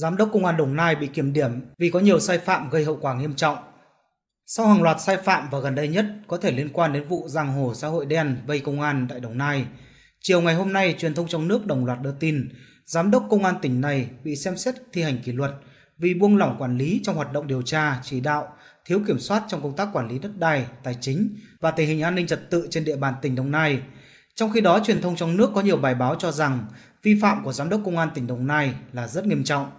Giám đốc Công an Đồng Nai bị kiểm điểm vì có nhiều sai phạm gây hậu quả nghiêm trọng. Sau hàng loạt sai phạm và gần đây nhất có thể liên quan đến vụ giang hồ xã hội đen vây công an tại Đồng Nai, chiều ngày hôm nay truyền thông trong nước đồng loạt đưa tin Giám đốc Công an tỉnh này bị xem xét thi hành kỷ luật vì buông lỏng quản lý trong hoạt động điều tra, chỉ đạo, thiếu kiểm soát trong công tác quản lý đất đai, tài chính và tình hình an ninh trật tự trên địa bàn tỉnh Đồng Nai. Trong khi đó, truyền thông trong nước có nhiều bài báo cho rằng vi phạm của Giám đốc Công an tỉnh Đồng Nai là rất nghiêm trọng.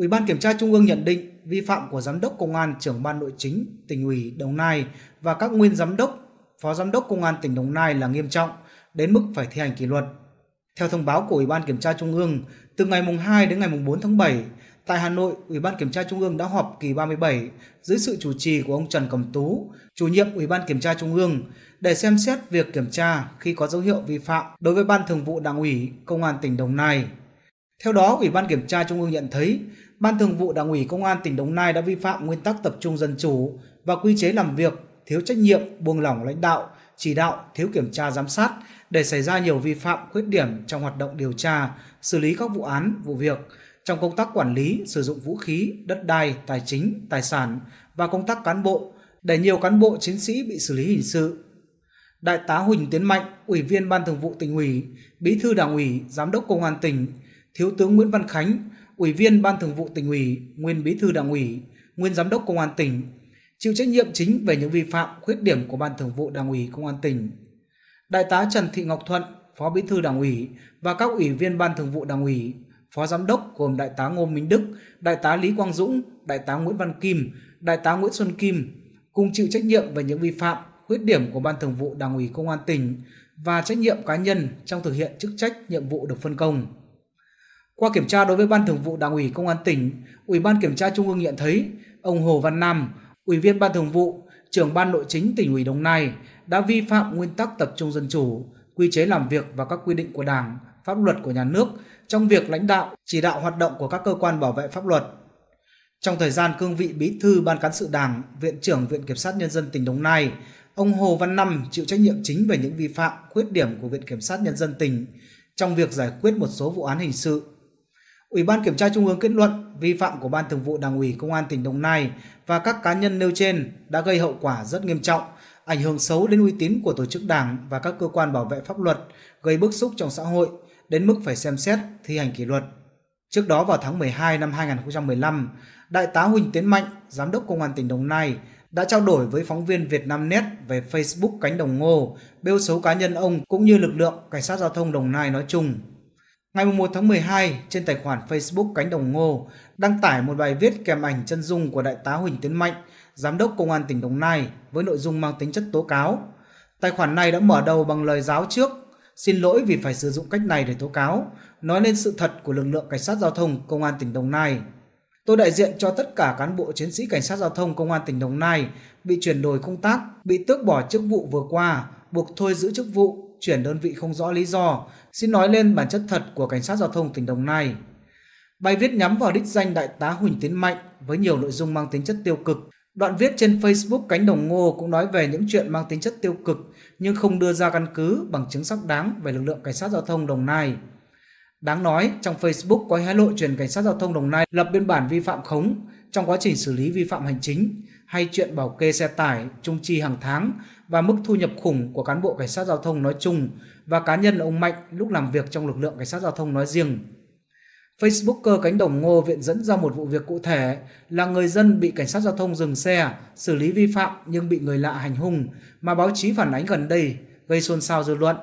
Ủy ban Kiểm tra Trung ương nhận định vi phạm của Giám đốc Công an, trưởng ban nội chính, tỉnh ủy Đồng Nai và các nguyên giám đốc, phó giám đốc Công an tỉnh Đồng Nai là nghiêm trọng, đến mức phải thi hành kỷ luật. Theo thông báo của Ủy ban Kiểm tra Trung ương, từ ngày mùng 2 đến ngày mùng 4 tháng 7, tại Hà Nội, Ủy ban Kiểm tra Trung ương đã họp kỳ 37 dưới sự chủ trì của ông Trần Cẩm Tú, chủ nhiệm Ủy ban Kiểm tra Trung ương, để xem xét việc kiểm tra khi có dấu hiệu vi phạm đối với Ban Thường vụ Đảng ủy Công an tỉnh Đồng Nai. Theo đó, Ủy ban Kiểm tra Trung ương nhận thấy Ban Thường vụ Đảng ủy Công an tỉnh Đồng Nai đã vi phạm nguyên tắc tập trung dân chủ và quy chế làm việc, thiếu trách nhiệm, buông lỏng lãnh đạo, chỉ đạo, thiếu kiểm tra giám sát để xảy ra nhiều vi phạm, khuyết điểm trong hoạt động điều tra, xử lý các vụ án, vụ việc trong công tác quản lý, sử dụng vũ khí, đất đai, tài chính, tài sản và công tác cán bộ để nhiều cán bộ chiến sĩ bị xử lý hình sự. Đại tá Huỳnh Tiến Mạnh, Ủy viên Ban Thường vụ tỉnh ủy, Bí thư Đảng ủy, Giám đốc Công an tỉnh, Thiếu tướng Nguyễn Văn Khánh, Ủy viên Ban Thường vụ tỉnh ủy, nguyên Bí thư Đảng ủy, nguyên Giám đốc Công an tỉnh chịu trách nhiệm chính về những vi phạm, khuyết điểm của Ban Thường vụ Đảng ủy Công an tỉnh. Đại tá Trần Thị Ngọc Thuận, Phó Bí thư Đảng ủy và các ủy viên Ban Thường vụ Đảng ủy, Phó Giám đốc gồm Đại tá Ngô Minh Đức, Đại tá Lý Quang Dũng, Đại tá Nguyễn Văn Kim, Đại tá Nguyễn Xuân Kim cùng chịu trách nhiệm về những vi phạm, khuyết điểm của Ban Thường vụ Đảng ủy Công an tỉnh và trách nhiệm cá nhân trong thực hiện chức trách nhiệm vụ được phân công. Qua kiểm tra đối với Ban Thường vụ Đảng ủy Công an tỉnh, Ủy ban Kiểm tra Trung ương nhận thấy ông Hồ Văn Nam, Ủy viên Ban Thường vụ, trưởng Ban Nội chính tỉnh ủy Đồng Nai đã vi phạm nguyên tắc tập trung dân chủ, quy chế làm việc và các quy định của Đảng, pháp luật của nhà nước trong việc lãnh đạo, chỉ đạo hoạt động của các cơ quan bảo vệ pháp luật. Trong thời gian cương vị Bí thư Ban cán sự Đảng, Viện trưởng Viện Kiểm sát Nhân dân tỉnh Đồng Nai, ông Hồ Văn Năm chịu trách nhiệm chính về những vi phạm, khuyết điểm của Viện Kiểm sát Nhân dân tỉnh trong việc giải quyết một số vụ án hình sự Ủy ban Kiểm tra Trung ương kết luận vi phạm của Ban Thường vụ Đảng ủy Công an tỉnh Đồng Nai và các cá nhân nêu trên đã gây hậu quả rất nghiêm trọng, ảnh hưởng xấu đến uy tín của tổ chức Đảng và các cơ quan bảo vệ pháp luật, gây bức xúc trong xã hội đến mức phải xem xét thi hành kỷ luật. Trước đó vào tháng 12 năm 2015, Đại tá Huỳnh Tiến Mạnh, Giám đốc Công an tỉnh Đồng Nai đã trao đổi với phóng viên Việt Nam Net về Facebook cánh đồng ngô, bêu xấu cá nhân ông cũng như lực lượng cảnh sát giao thông Đồng Nai nói chung. Ngày 1 tháng 12, trên tài khoản Facebook Cánh Đồng Ngô đăng tải một bài viết kèm ảnh chân dung của Đại tá Huỳnh Tiến Mạnh, Giám đốc Công an tỉnh Đồng Nai với nội dung mang tính chất tố cáo. Tài khoản này đã mở đầu bằng lời giáo trước, xin lỗi vì phải sử dụng cách này để tố cáo, nói lên sự thật của lực lượng Cảnh sát Giao thông Công an tỉnh Đồng Nai. Tôi đại diện cho tất cả cán bộ chiến sĩ Cảnh sát Giao thông Công an tỉnh Đồng Nai bị chuyển đổi công tác, bị tước bỏ chức vụ vừa qua, buộc thôi giữ chức vụ chuyển đơn vị không rõ lý do, xin nói lên bản chất thật của cảnh sát giao thông tỉnh Đồng Nai. Bài viết nhắm vào đích danh đại tá Huỳnh Tiến Mạnh với nhiều nội dung mang tính chất tiêu cực. Đoạn viết trên Facebook Cánh Đồng Ngô cũng nói về những chuyện mang tính chất tiêu cực nhưng không đưa ra căn cứ bằng chứng xác đáng về lực lượng cảnh sát giao thông Đồng Nai. Đáng nói, trong Facebook có hé lộ truyền cảnh sát giao thông Đồng Nai lập biên bản vi phạm khống trong quá trình xử lý vi phạm hành chính, hay chuyện bảo kê xe tải, trung chi hàng tháng và mức thu nhập khủng của cán bộ cảnh sát giao thông nói chung và cá nhân ông Mạnh lúc làm việc trong lực lượng cảnh sát giao thông nói riêng. Facebooker cánh đồng ngô viện dẫn ra một vụ việc cụ thể là người dân bị cảnh sát giao thông dừng xe, xử lý vi phạm nhưng bị người lạ hành hung mà báo chí phản ánh gần đây, gây xôn xao dư luận.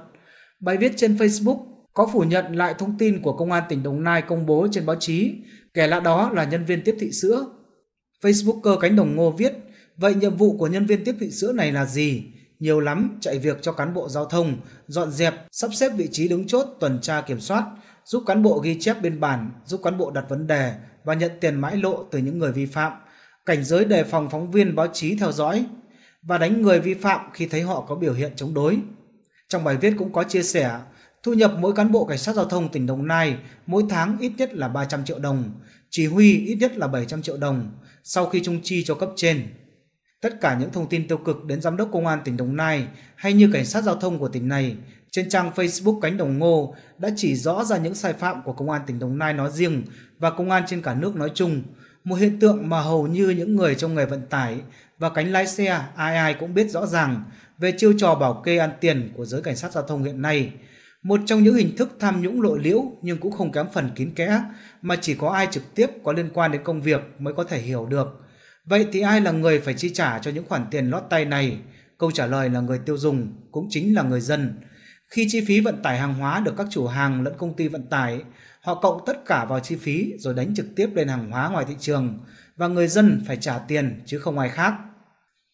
Bài viết trên Facebook có phủ nhận lại thông tin của Công an tỉnh Đồng Nai công bố trên báo chí, kẻ lạ đó là nhân viên tiếp thị sữa Facebooker cánh đồng ngô viết, vậy nhiệm vụ của nhân viên tiếp thị sữa này là gì? Nhiều lắm, chạy việc cho cán bộ giao thông, dọn dẹp, sắp xếp vị trí đứng chốt, tuần tra kiểm soát, giúp cán bộ ghi chép biên bản, giúp cán bộ đặt vấn đề và nhận tiền mãi lộ từ những người vi phạm, cảnh giới đề phòng phóng viên báo chí theo dõi và đánh người vi phạm khi thấy họ có biểu hiện chống đối. Trong bài viết cũng có chia sẻ, Thu nhập mỗi cán bộ cảnh sát giao thông tỉnh Đồng Nai mỗi tháng ít nhất là 300 triệu đồng, chỉ huy ít nhất là 700 triệu đồng sau khi trung chi cho cấp trên. Tất cả những thông tin tiêu cực đến giám đốc công an tỉnh Đồng Nai hay như cảnh sát giao thông của tỉnh này trên trang Facebook cánh đồng ngô đã chỉ rõ ra những sai phạm của công an tỉnh Đồng Nai nói riêng và công an trên cả nước nói chung, một hiện tượng mà hầu như những người trong nghề vận tải và cánh lái xe ai ai cũng biết rõ ràng về chiêu trò bảo kê ăn tiền của giới cảnh sát giao thông hiện nay một trong những hình thức tham nhũng lộ liễu nhưng cũng không kém phần kín kẽ, mà chỉ có ai trực tiếp có liên quan đến công việc mới có thể hiểu được. Vậy thì ai là người phải chi trả cho những khoản tiền lót tay này? Câu trả lời là người tiêu dùng, cũng chính là người dân. Khi chi phí vận tải hàng hóa được các chủ hàng lẫn công ty vận tải, họ cộng tất cả vào chi phí rồi đánh trực tiếp lên hàng hóa ngoài thị trường và người dân phải trả tiền chứ không ai khác.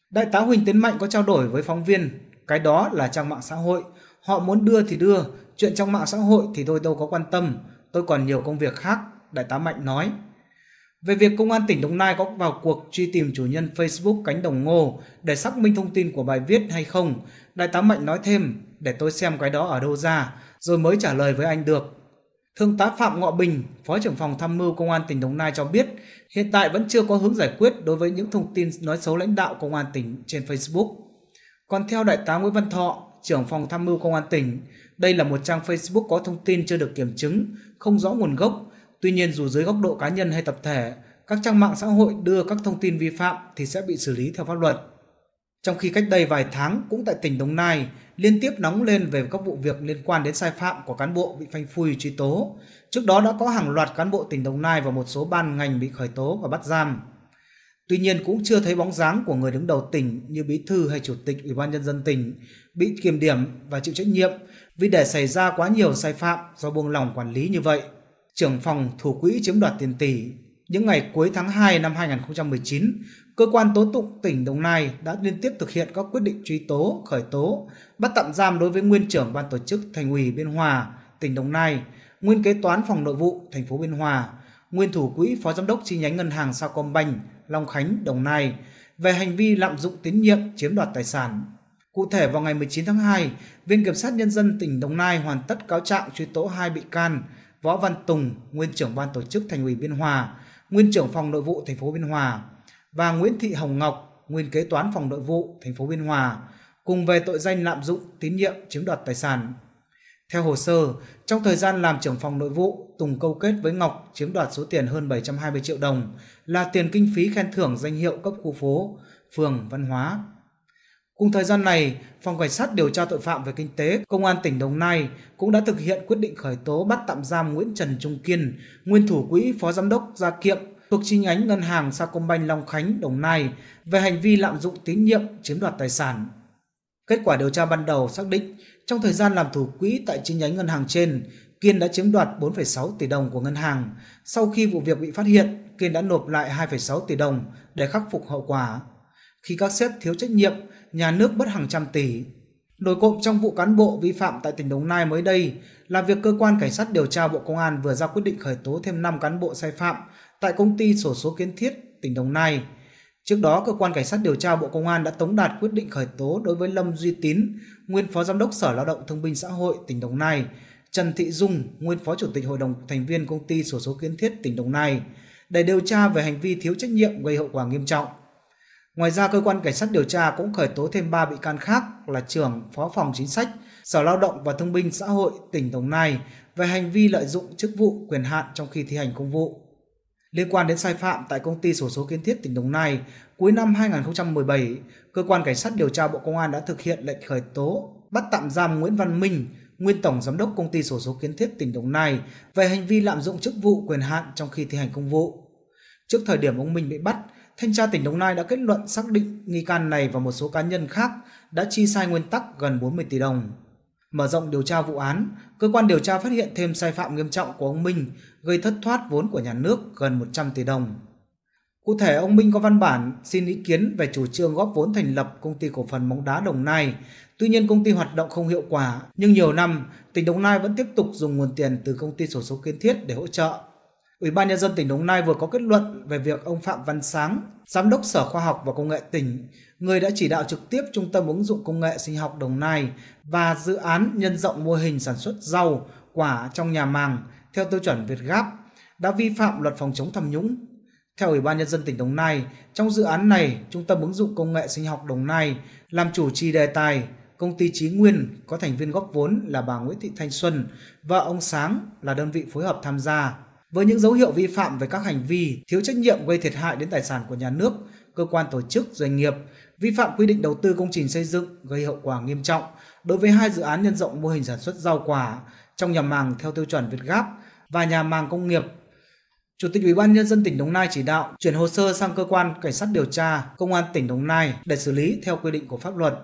Đại tá Huỳnh Tiến Mạnh có trao đổi với phóng viên, cái đó là trang mạng xã hội – Họ muốn đưa thì đưa, chuyện trong mạng xã hội thì tôi đâu có quan tâm, tôi còn nhiều công việc khác, Đại tá Mạnh nói. Về việc Công an tỉnh Đồng Nai có vào cuộc truy tìm chủ nhân Facebook Cánh Đồng Ngô để xác minh thông tin của bài viết hay không, Đại tá Mạnh nói thêm, để tôi xem cái đó ở đâu ra, rồi mới trả lời với anh được. Thượng tá Phạm Ngọ Bình, Phó trưởng phòng tham mưu Công an tỉnh Đồng Nai cho biết, hiện tại vẫn chưa có hướng giải quyết đối với những thông tin nói xấu lãnh đạo Công an tỉnh trên Facebook. Còn theo Đại tá Nguyễn Văn Thọ, trưởng phòng tham mưu công an tỉnh. Đây là một trang Facebook có thông tin chưa được kiểm chứng, không rõ nguồn gốc. Tuy nhiên dù dưới góc độ cá nhân hay tập thể, các trang mạng xã hội đưa các thông tin vi phạm thì sẽ bị xử lý theo pháp luật. Trong khi cách đây vài tháng cũng tại tỉnh Đồng Nai liên tiếp nóng lên về các vụ việc liên quan đến sai phạm của cán bộ bị phanh phui truy tố. Trước đó đã có hàng loạt cán bộ tỉnh Đồng Nai và một số ban ngành bị khởi tố và bắt giam. Tuy nhiên cũng chưa thấy bóng dáng của người đứng đầu tỉnh như bí thư hay chủ tịch ủy ban nhân dân tỉnh bị kiểm điểm và chịu trách nhiệm vì để xảy ra quá nhiều sai phạm do buông lỏng quản lý như vậy. Trưởng phòng thủ quỹ chiếm đoạt tiền tỷ những ngày cuối tháng 2 năm 2019, cơ quan tố tụng tỉnh Đồng Nai đã liên tiếp thực hiện các quyết định truy tố, khởi tố, bắt tạm giam đối với nguyên trưởng ban tổ chức Thành ủy Biên Hòa, tỉnh Đồng Nai, nguyên kế toán phòng nội vụ thành phố Biên Hòa, nguyên thủ quỹ phó giám đốc chi nhánh ngân hàng Sacombank, Long Khánh, Đồng Nai về hành vi lạm dụng tín nhiệm chiếm đoạt tài sản. Cụ thể vào ngày 19 tháng 2, Viện Kiểm sát Nhân dân tỉnh Đồng Nai hoàn tất cáo trạng truy tố hai bị can Võ Văn Tùng, nguyên trưởng ban tổ chức Thành ủy Biên Hòa, nguyên trưởng phòng nội vụ thành phố Biên Hòa và Nguyễn Thị Hồng Ngọc, nguyên kế toán phòng nội vụ thành phố Biên Hòa cùng về tội danh lạm dụng tín nhiệm chiếm đoạt tài sản. Theo hồ sơ, trong thời gian làm trưởng phòng nội vụ, Tùng câu kết với Ngọc chiếm đoạt số tiền hơn 720 triệu đồng là tiền kinh phí khen thưởng danh hiệu cấp khu phố, phường, văn hóa. Cùng thời gian này, Phòng Cảnh sát điều tra tội phạm về kinh tế Công an tỉnh Đồng Nai cũng đã thực hiện quyết định khởi tố bắt tạm giam Nguyễn Trần Trung Kiên, nguyên thủ quỹ Phó Giám đốc Gia Kiệm thuộc chi nhánh ngân hàng Sacombank Long Khánh, Đồng Nai về hành vi lạm dụng tín nhiệm chiếm đoạt tài sản. Kết quả điều tra ban đầu xác định, trong thời gian làm thủ quỹ tại chi nhánh ngân hàng trên, Kiên đã chiếm đoạt 4,6 tỷ đồng của ngân hàng. Sau khi vụ việc bị phát hiện, Kiên đã nộp lại 2,6 tỷ đồng để khắc phục hậu quả. Khi các sếp thiếu trách nhiệm, nhà nước mất hàng trăm tỷ. Nổi cộm trong vụ cán bộ vi phạm tại tỉnh Đồng Nai mới đây là việc cơ quan cảnh sát điều tra Bộ Công an vừa ra quyết định khởi tố thêm 5 cán bộ sai phạm tại công ty sổ số kiến thiết tỉnh Đồng Nai. Trước đó, cơ quan cảnh sát điều tra Bộ Công an đã tống đạt quyết định khởi tố đối với Lâm Duy Tín, nguyên phó giám đốc Sở Lao động Thương binh Xã hội tỉnh Đồng Nai, Trần Thị Dung, nguyên phó chủ tịch hội đồng thành viên công ty sổ số kiến thiết tỉnh Đồng Nai để điều tra về hành vi thiếu trách nhiệm gây hậu quả nghiêm trọng. Ngoài ra, cơ quan cảnh sát điều tra cũng khởi tố thêm 3 bị can khác là trưởng phó phòng chính sách, Sở Lao động và Thương binh Xã hội tỉnh Đồng Nai về hành vi lợi dụng chức vụ quyền hạn trong khi thi hành công vụ liên quan đến sai phạm tại công ty sổ số kiến thiết tỉnh Đồng Nai, cuối năm 2017, cơ quan cảnh sát điều tra Bộ Công an đã thực hiện lệnh khởi tố bắt tạm giam Nguyễn Văn Minh, nguyên tổng giám đốc công ty sổ số kiến thiết tỉnh Đồng Nai về hành vi lạm dụng chức vụ quyền hạn trong khi thi hành công vụ. Trước thời điểm ông Minh bị bắt, thanh tra tỉnh Đồng Nai đã kết luận xác định nghi can này và một số cá nhân khác đã chi sai nguyên tắc gần 40 tỷ đồng. Mở rộng điều tra vụ án, cơ quan điều tra phát hiện thêm sai phạm nghiêm trọng của ông Minh gây thất thoát vốn của nhà nước gần 100 tỷ đồng. Cụ thể, ông Minh có văn bản xin ý kiến về chủ trương góp vốn thành lập công ty cổ phần bóng đá Đồng Nai. Tuy nhiên, công ty hoạt động không hiệu quả, nhưng nhiều năm, tỉnh Đồng Nai vẫn tiếp tục dùng nguồn tiền từ công ty sổ số kiến thiết để hỗ trợ. Ủy ban nhân dân tỉnh Đồng Nai vừa có kết luận về việc ông Phạm Văn Sáng, giám đốc Sở Khoa học và Công nghệ tỉnh, người đã chỉ đạo trực tiếp Trung tâm ứng dụng công nghệ sinh học Đồng Nai và dự án nhân rộng mô hình sản xuất rau, quả trong nhà màng theo tiêu chuẩn Việt Gáp đã vi phạm luật phòng chống tham nhũng. Theo Ủy ban nhân dân tỉnh Đồng Nai, trong dự án này, Trung tâm ứng dụng công nghệ sinh học Đồng Nai làm chủ trì đề tài công ty Chí Nguyên có thành viên góp vốn là bà Nguyễn Thị Thanh Xuân và ông Sáng là đơn vị phối hợp tham gia với những dấu hiệu vi phạm về các hành vi thiếu trách nhiệm gây thiệt hại đến tài sản của nhà nước, cơ quan tổ chức, doanh nghiệp, vi phạm quy định đầu tư công trình xây dựng gây hậu quả nghiêm trọng đối với hai dự án nhân rộng mô hình sản xuất rau quả trong nhà màng theo tiêu chuẩn Việt Gáp và nhà màng công nghiệp. Chủ tịch Ủy ban nhân dân tỉnh Đồng Nai chỉ đạo chuyển hồ sơ sang cơ quan cảnh sát điều tra Công an tỉnh Đồng Nai để xử lý theo quy định của pháp luật.